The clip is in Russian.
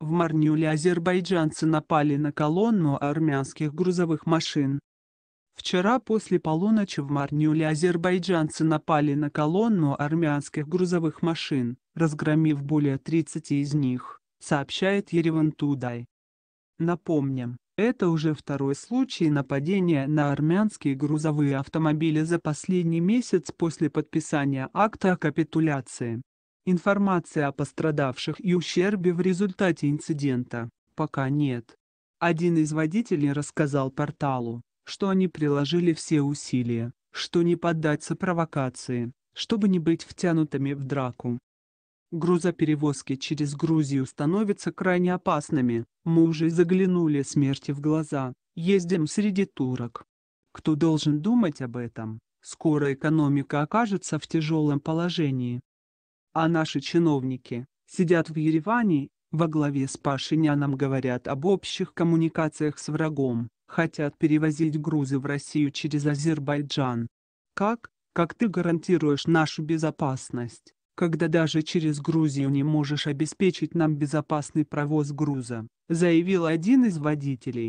В Марнюле азербайджанцы напали на колонну армянских грузовых машин. Вчера после полуночи в Марнюле азербайджанцы напали на колонну армянских грузовых машин, разгромив более 30 из них, сообщает Ереван Тудай. Напомним, это уже второй случай нападения на армянские грузовые автомобили за последний месяц после подписания акта о капитуляции. Информации о пострадавших и ущербе в результате инцидента пока нет. Один из водителей рассказал порталу, что они приложили все усилия, что не поддаться провокации, чтобы не быть втянутыми в драку. Грузоперевозки через Грузию становятся крайне опасными, мы уже заглянули смерти в глаза, ездим среди турок. Кто должен думать об этом? Скоро экономика окажется в тяжелом положении а наши чиновники сидят в Ереване во главе с Пашиняном говорят об общих коммуникациях с врагом, хотят перевозить грузы в Россию через Азербайджан. Как, как ты гарантируешь нашу безопасность, когда даже через Грузию не можешь обеспечить нам безопасный провоз груза, заявил один из водителей.